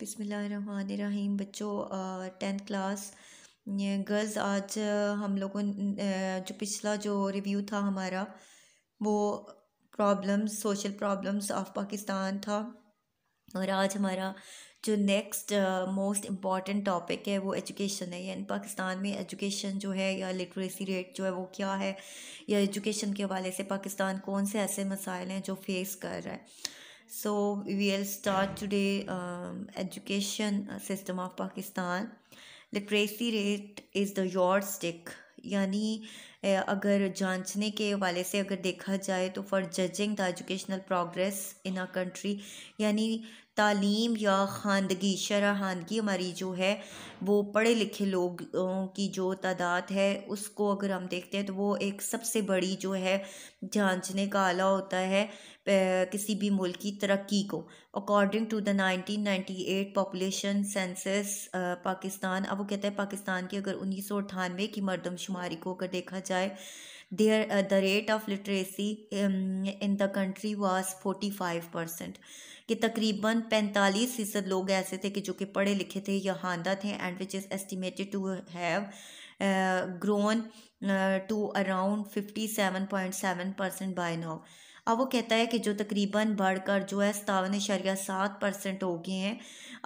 بسم اللہ الرحمن الرحیم بچوں ٹینتھ کلاس گرلز آج ہم لوگوں جو پچھلا جو ریویو تھا ہمارا وہ problems social problems of Pakistan تھا اور آج ہمارا جو نیکسٹ موسٹ امپورٹنٹ ٹاپک ہے وہ ایجوکیشن ہے یعنی پاکستان میں ایجوکیشن جو ہے یا لٹریسی ریٹ جو ہے وہ کیا ہے یا ایجوکیشن کے حوالے سے پاکستان کون سے ایسے مسائل ہیں جو فیس کر رہا ہے so we'll start today um, education uh, system of pakistan literacy rate is the yardstick yani اگر جانچنے کے حوالے سے اگر دیکھا جائے تو for judging the educational progress in country یعنی تعلیم یا خواندگی شرح خواندگی ہماری جو ہے وہ پڑھے لکھے لوگوں کی جو تعداد ہے اس کو اگر ہم دیکھتے ہیں تو وہ ایک سب سے بڑی جو ہے جانچنے کا آلہ ہوتا ہے کسی بھی ملک کی ترقی کو according to the nineteen ninety eight population census Pakistan اب وہ کہتا ہے پاکستان کی اگر انیس سو اٹھانوے کی مردم شماری کو اگر دیکھا جائے there the rate of literacy in the country forty five کہ تقریباً پینتالیس فیصد لوگ ایسے تھے کہ جو کہ پڑھے لکھے تھے یا خاندہ تھے around fifty seven point seven percent by now اب وہ کہتا ہے کہ جو تقریباً بڑھ کر جو ہے ستاون اشاریہ سات پرسنٹ ہو گئے ہیں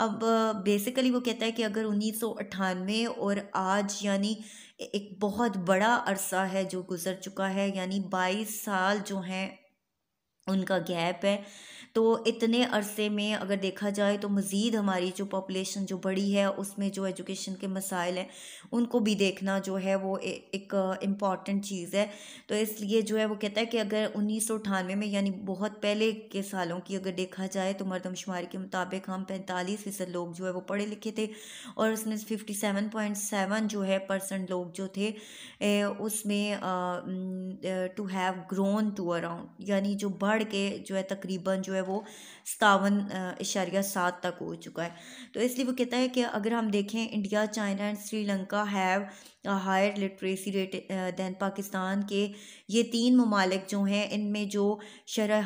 اب بیسیکلی uh, وہ کہتا ہے کہ اگر انیس سو اٹھانوے اور آج یعنی ایک بہت بڑا عرصہ ہے جو گزر چکا ہے یعنی بائیس سال جو ہیں ان کا گیپ ہے تو اتنے عرصے میں اگر دیکھا جائے تو مزید ہماری جو پاپولیشن جو بڑی ہے اس میں جو ایجوکیشن کے مسائل ہیں ان کو بھی دیکھنا جو ہے وہ ایک امپورٹنٹ چیز ہے تو اس لیے جو ہے وہ کہتا ہے کہ اگر انیس سو اٹھانوے میں یعنی بہت پہلے کے سالوں کی اگر دیکھا جائے تو مردم شماری کے مطابق ہم پینتالیس فیصد لوگ جو ہے وہ پڑھے لکھے تھے اور اس میں ففٹی سیون پوائنٹ سیون جو ہے پرسنٹ لوگ جو تھے اس میں to have grown to around یعنی جو بڑھ کے جو ہے تقریباً جو ہے ہے وہ ستاون اشاریہ سات تک ہو چکا ہے تو اس لیے وہ کہتا ہے کہ اگر ہم دیکھیں India China and Sri Lanka have higher literacy rate than Pakistan کے یہ تین ممالک جو ہیں ان میں جو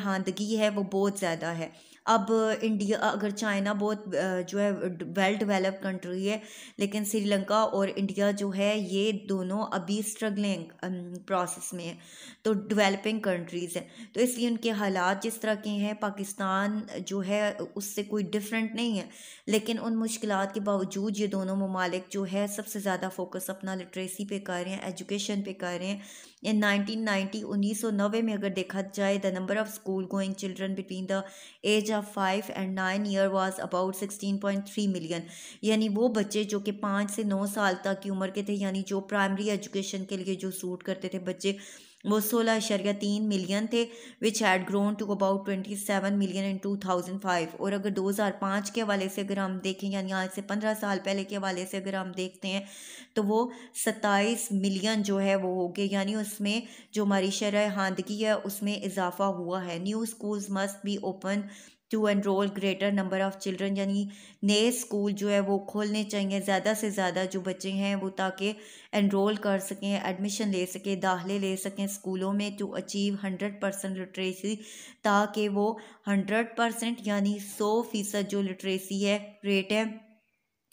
ہاندگی ہے وہ بہت زیادہ ہے اب انڈیا اگر چائنا بہت جو ہے ویل ڈیولپ کنٹری ہے لیکن سری لنکا اور انڈیا جو ہے یہ دونوں ابھی اسٹرگلنگ پروسیس میں ہے تو ڈیولپنگ کنٹریز ہیں تو اس لیے ان کے حالات جس طرح کے ہیں پاکستان جو ہے اس سے کوئی ڈفرینٹ نہیں ہے لیکن ان مشکلات کے باوجود یہ دونوں ممالک جو ہے سب سے زیادہ فوکس اپنا لٹریسی پہ کر رہے ہیں ایجوکیشن پہ کر رہے ہیں ان نائنٹین نائنٹی انیس سو نوے میں اگر دیکھا جائے the number of school going children between the age of five and nine year was about sixteen point three million یعنی وہ بچے جو کہ پانچ سے نو سال تک کی عمر کے تھے یعنی جو پرائمری ایجوکیشن کے لیے جو سوٹ کرتے تھے بچے وہ سولہ اشریہ تین ملین تھے which had grown to about twenty seven million in two thousand five اور اگر دو ہزار پانچ کے حوالے سے اگر ہم دیکھیں یعنی آج سے پندرہ سال پہلے کے حوالے سے اگر ہم دیکھتے ہیں تو وہ ستائیس ملین جو ہے وہ ہوگی یعنی اس میں جو ہماری شرح ہاندگی ہے اس میں اضافہ ہوا ہے new schools must be open to enroll greater number of children یعنی نئے اسکول جو ہے وہ کھولنے چاہئیں زیادہ سے زیادہ جو بچے ہیں وہ تاکہ انرول کر سکیں ایڈمیشن لے سکیں داخلے لے سکیں اسکولوں میں to achieve hundred percent literacy تاکہ وہ ہنڈریڈ پرسینٹ یعنی سو فیصد جو لٹریسی ہے ریٹ ہے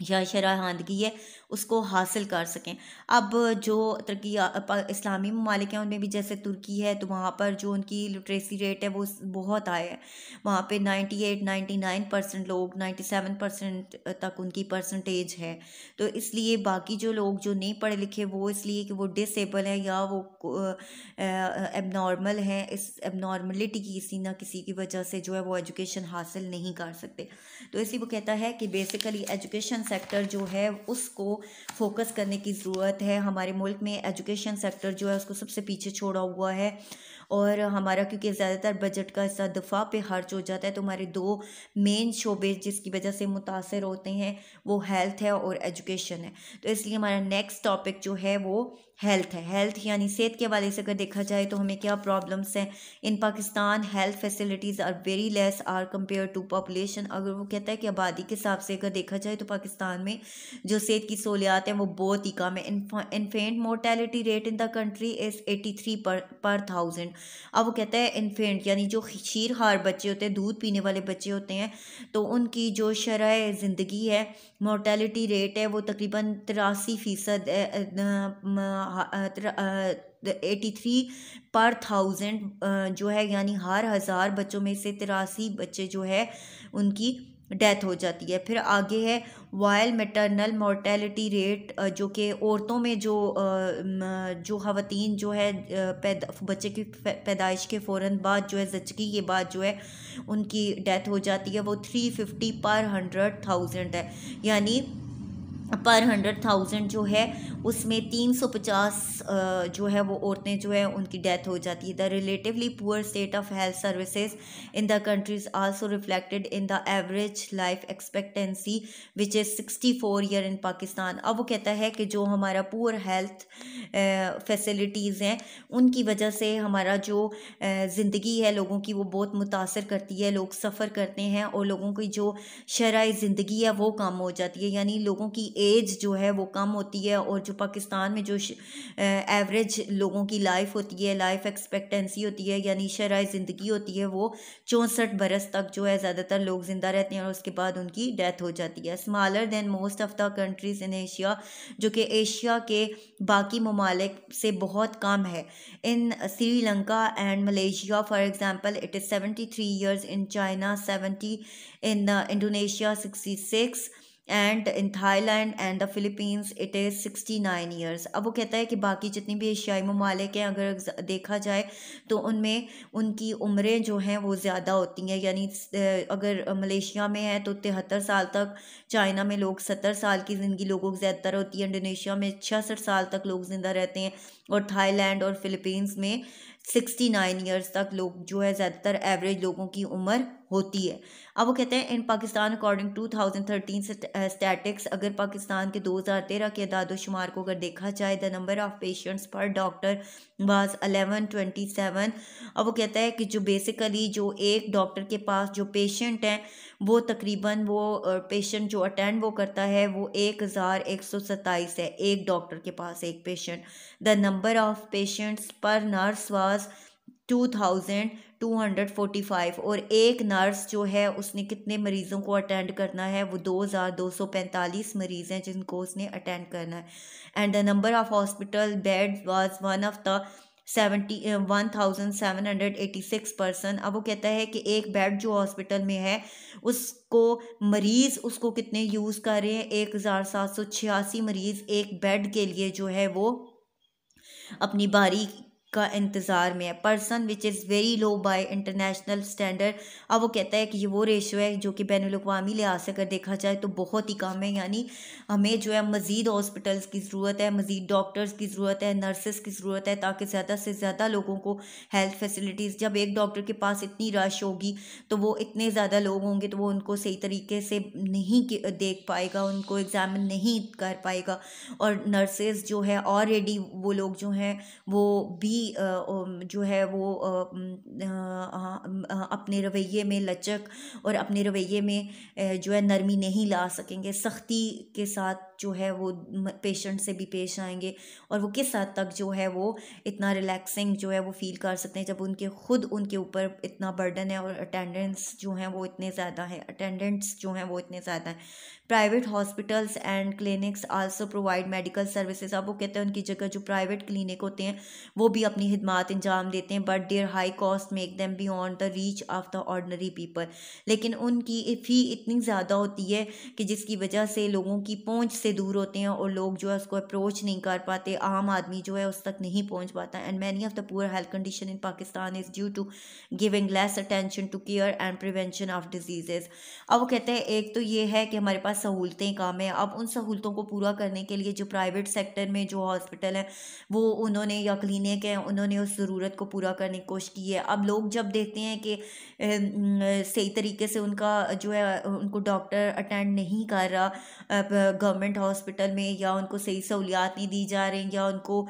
یا شرحاندگی ہے اس کو حاصل کر سکیں اب جو ترقی اسلامی ممالک ہیں ان میں بھی جیسے ترکی ہے تو وہاں پر جو ان کی لٹریسی ریٹ ہے وہ بہت ہائی ہے وہاں پہ ninety eight ninety nine percent لوگ نائنٹی سیون پرسینٹ تک ان کی پرسنٹیج ہے تو اس لیے باقی جو لوگ جو نہیں پڑھے لکھے وہ اس لیے کہ وہ ڈس ایبل ہیں یا وہ اب نارمل ہیں اس اب نارملٹی کی کسی نہ کسی کی وجہ سے جو ہے وہ ایجوکیشن حاصل نہیں کر سکتے تو اس لیے وہ کہتا ہے کہ بیسیکلی ایجوکیشن سیکٹر جو ہے اس کو فوکس کرنے کی ضرورت ہے ہمارے ملک میں ایجوکیشن سیکٹر جو ہے اس کو سب سے پیچھے چھوڑا ہوا ہے اور ہمارا کیونکہ زیادہ تر بجٹ کا حصہ دفاع پہ خرچ ہو جاتا ہے تو ہمارے دو مین شعبے جس کی وجہ سے متاثر ہوتے ہیں وہ ہیلتھ ہے اور ایجوکیشن ہے تو اس لیے ہمارا نیکسٹ ٹاپک جو ہے وہ ہیلتھ ہے ہیلتھ یعنی صحت کے حوالے سے اگر دیکھا جائے تو ہمیں کیا پرابلمس ہیں in Pakistan health facilities are very less are compare to population اگر وہ کہتا ہے کہ آبادی کے حساب سے اگر دیکھا جائے تو پاکستان میں جو صحت کی سہولیات ہیں وہ بہت ہی کم ہے infant mortality rate in the country is eighty three per per thousand اب وہ کہتا ہے انفینٹ یعنی جو شیر ہار بچے ہوتے ہیں دودھ پینے والے بچے ہوتے ہیں تو ان کی جو شرح زندگی ہے مورٹیلٹی ریٹ ہے وہ تقریباً تراسی فیصد ایٹی تھری پر تھاؤزینڈ جو ہے یعنی ہر ہزار بچوں میں سے تراسی بچے جو ہے ان کی ڈیتھ ہو جاتی ہے پھر آگے ہے وائل میٹرنل مورٹیلٹی ریٹ جو کہ عورتوں میں جو جو خواتین جو ہے بچے کی پیدائش کے فوراً بعد جو ہے زچگی کے بعد جو ہے ان کی ڈیتھ ہو جاتی ہے وہ three fifty per hundred thousand ہے یعنی پر ہنڈریڈ تھاؤزینڈ جو ہے اس میں تین سو پچاس جو ہے وہ عورتیں جو ہے ان کی ڈیتھ ہو جاتی ہے the relatively poor state of health services in the countries also reflected in the average life expectancy which is sixty four year in Pakistan اب وہ کہتا ہے کہ جو ہمارا پور ہیلتھ فیسلٹیز ہیں ان کی وجہ سے ہمارا جو زندگی ہے لوگوں کی وہ بہت متاثر کرتی ہے لوگ سفر کرتے ہیں اور لوگوں کی جو شرح زندگی ہے وہ کم ہو جاتی ہے یعنی لوگوں کی ایج جو ہے وہ کم ہوتی ہے اور جو پاکستان میں جو ایوریج لوگوں کی لائف ہوتی ہے لائف ایکسپیکٹنسی ہوتی ہے یعنی شرح زندگی ہوتی ہے وہ چونسٹھ برس تک جو ہے زیادہ تر لوگ زندہ رہتے ہیں اور اس کے بعد ان کی ڈیتھ ہو جاتی ہے smaller than most of the countries in Asia جو کہ ایشیا کے باقی ممالک سے بہت کم ہے in Sri Lanka and Malaysia for example it is seventy three years in China seventy in Indonesia sixty six and in Thailand and the Philippines it is sixty nine years اب وہ کہتا ہے کہ باقی جتنی بھی ایشیائی ممالک ہیں اگر دیکھا جائے تو ان میں ان کی عمریں جو ہیں وہ زیادہ ہوتی ہیں یعنی اگر ملیشیا میں ہے تو تہتر سال تک چائنا میں لوگ ستر سال کی زندگی لوگوں کی زیادہ تر ہوتی ہے انڈونیشیا میں چھیاسٹھ سال تک لوگ زندہ رہتے ہیں اور تھائی لینڈ اور فلپینس میں سکسٹی نائن ایئرس تک لوگ جو ہے زیادہ تر ایوریج لوگوں کی عمر ہوتی ہے اب وہ کہتے ہیں in Pakistan according to thousand thirteen statistics اگر پاکستان کے دو ہزار تیرہ کے اعداد و شمار کو اگر دیکھا جائے the number of patients per doctor was eleven twenty seven اب وہ کہتا ہے کہ جو بیسیکلی جو ایک ڈاکٹر کے پاس جو پیشنٹ ہیں وہ تقریباً وہ پیشنٹ uh, جو اٹینڈ وہ کرتا ہے وہ ایک ہزار ایک سو ستائیس ہے ایک ڈاکٹر کے پاس ایک patient the number of patients per nurse was two thousand two hundred forty five اور ایک نرس جو ہے اس نے کتنے مریضوں کو اٹینڈ کرنا ہے وہ دو ہزار دو سو پینتالیس مریض ہیں جن کو اس نے اٹینڈ کرنا ہے and the number of hospital bed was one of the seventy one thousand seven hundred eighty six person اب وہ کہتا ہے کہ ایک بیڈ جو ہاسپٹل میں ہے اس کو مریض اس کو کتنے یوز کر رہے ہیں ایک ہزار سات سو چھیاسی مریض ایک بیڈ کے لیے جو ہے وہ اپنی باری کا انتظار میں ہے person which is very low by international standard اب وہ کہتا ہے کہ یہ وہ ریشو ہے جو کہ بین الاقوامی لحاظ سے اگر دیکھا جائے تو بہت ہی کم ہے یعنی ہمیں جو ہے مزید ہاسپٹلس کی ضرورت ہے مزید ڈاکٹرس کی ضرورت ہے نرسز کی ضرورت ہے تاکہ زیادہ سے زیادہ لوگوں کو ہیلتھ فیسلٹیز جب ایک ڈاکٹر کے پاس اتنی رش ہوگی تو وہ اتنے زیادہ لوگ ہوں گے تو وہ ان کو صحیح طریقے سے نہیں دیکھ پائے گا ان کو ایگزامن نہیں کر پائے گا اور نرسز جو ہے آلریڈی وہ لوگ جو ہیں وہ بھی جو ہے وہ اپنے رویے میں لچک اور اپنے رویے میں جو ہے نرمی نہیں لا سکیں گے سختی کے ساتھ جو ہے وہ پیشنٹ سے بھی پیش آئیں گے اور وہ کس حد تک جو ہے وہ اتنا ریلیکسنگ جو ہے وہ فیل کر سکتے ہیں جب ان کے خود ان کے اوپر اتنا برڈن ہے اور اٹینڈنس جو ہیں وہ اتنے زیادہ ہیں اٹینڈنٹس جو ہیں وہ اتنے زیادہ ہیں private hospitals and clinics also provide medical services اب وہ کہتے ہیں ان کی جگہ جو پرائیویٹ کلینک ہوتے ہیں وہ بھی اپنی خدمات انجام دیتے ہیں but their high cost make them beyond the reach of the ordinary people لیکن ان کی فی اتنی زیادہ ہوتی ہے کہ جس کی وجہ سے لوگوں کی پہنچ سے دور ہوتے ہیں اور لوگ جو ہے اس کو اپروچ نہیں کر پاتے عام آدمی جو ہے اس تک نہیں پہنچ پاتا and many of the poor health condition in Pakistan is due to giving less attention to care and prevention of diseases اب وہ کہتے ہیں ایک تو یہ ہے کہ ہمارے پاس سہولتیں کام ہیں اب ان سہولتوں کو پورا کرنے کے لیے جو پرائیویٹ سیکٹر میں جو ہاسپٹل ہیں وہ انہوں نے یا کلینک ہیں انہوں نے اس ضرورت کو پورا کرنے کی کوشش کی ہے اب لوگ جب دیکھتے ہیں کہ صحیح طریقے سے ان کا جو ہے ان کو ڈاکٹر اٹینڈ نہیں کر رہا گورنمنٹ ہاسپٹل میں یا ان کو صحیح سہولیات نہیں دی جا رہی یا ان کو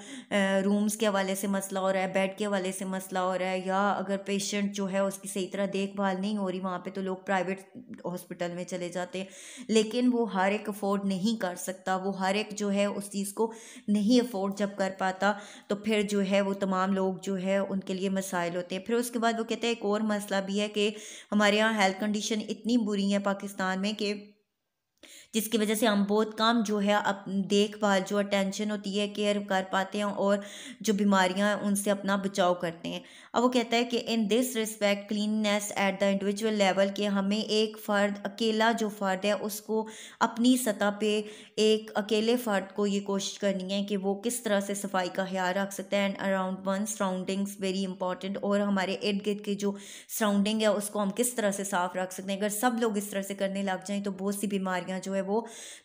رومز کے حوالے سے مسئلہ ہو رہا ہے بیڈ کے حوالے سے مسئلہ ہو رہا ہے یا اگر پیشنٹ جو ہے اس کی صحیح طرح دیکھ بھال نہیں ہو رہی وہاں پہ تو لوگ پرائیویٹ ہاسپٹل میں چلے جاتے ہیں لیکن لیکن وہ ہر ایک افورڈ نہیں کر سکتا وہ ہر ایک جو ہے اس چیز کو نہیں افورڈ جب کر پاتا تو پھر جو ہے وہ تمام لوگ جو ہے ان کے لیے مسائل ہوتے ہیں پھر اس کے بعد وہ کہتے ہیں ایک اور مسئلہ بھی ہے کہ ہمارے یہاں ہیلتھ کنڈیشن اتنی بری ہے پاکستان میں کہ جس کی وجہ سے ہم بہت کام جو ہے دیکھ بھال جو اٹینشن ہوتی ہے کیئر کر پاتے ہیں اور جو بیماریاں ہیں ان سے اپنا بچاؤ کرتے ہیں اب وہ کہتا ہے کہ in this respect cleanliness at the individual level کہ ہمیں ایک فرد اکیلا جو فرد ہے اس کو اپنی سطح پہ ایک اکیلے فرد کو یہ کوشش کرنی ہے کہ وہ کس طرح سے صفائی کا خیال رکھ سکتا ہے and around one surroundings very important اور ہمارے ارد گرد کی جو سراؤنڈنگ ہے اس کو ہم کس طرح سے صاف رکھ سکتے ہیں اگر سب لوگ اس طرح سے کرنے لگ جائیں تو بہت سی بیماریاں جو ہے وہ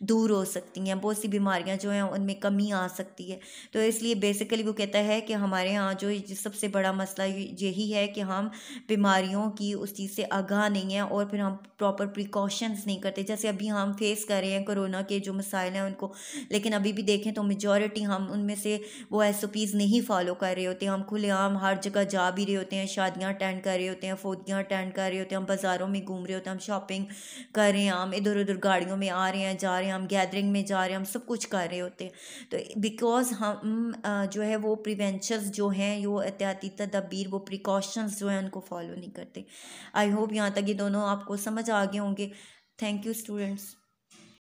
دور ہو سکتی ہیں بہت سی بیماریاں جو ہیں ان میں کمی آ سکتی ہے تو اس لیے بیسیکلی وہ کہتا ہے کہ ہمارے ہاں جو سب سے بڑا مسئلہ یہی ہے کہ ہم بیماریوں کی اس چیز سے آگاہ نہیں ہیں اور پھر ہم پراپر پریکاشنز نہیں کرتے جیسے ابھی ہم فیس کر رہے ہیں کرونا کے جو مسائل ہیں ان کو لیکن ابھی بھی دیکھیں تو میجورٹی ہم ان میں سے وہ ایس او پیز نہیں فالو کر رہے ہوتے ہم کھلے عام ہر جگہ جا بھی رہے ہوتے ہیں شادیاں اٹینڈ کر رہے ہوتے ہیں فوتیاں اٹینڈ کر رہے ہوتے ہیں ہم بازاروں میں گھوم رہے ہوتے ہیں ہم شاپنگ کر رہے ہیں ہم ادھر ادھر گاڑیوں میں آ رہے ہیں جا رہے ہیں ہم گیدرنگ میں جا رہے ہیں ہم سب کچھ کر رہے ہوتے ہیں تو بیکاز ہم جو ہے وہ پریونشنز جو ہیں وہ احتیاطی تدبیر وہ پریکاشنز جو ہیں ان کو فالو نہیں کرتے آئی ہوپ یہاں تک یہ دونوں آپ کو سمجھ آگے ہوں گے تھینک یو اسٹوڈنٹس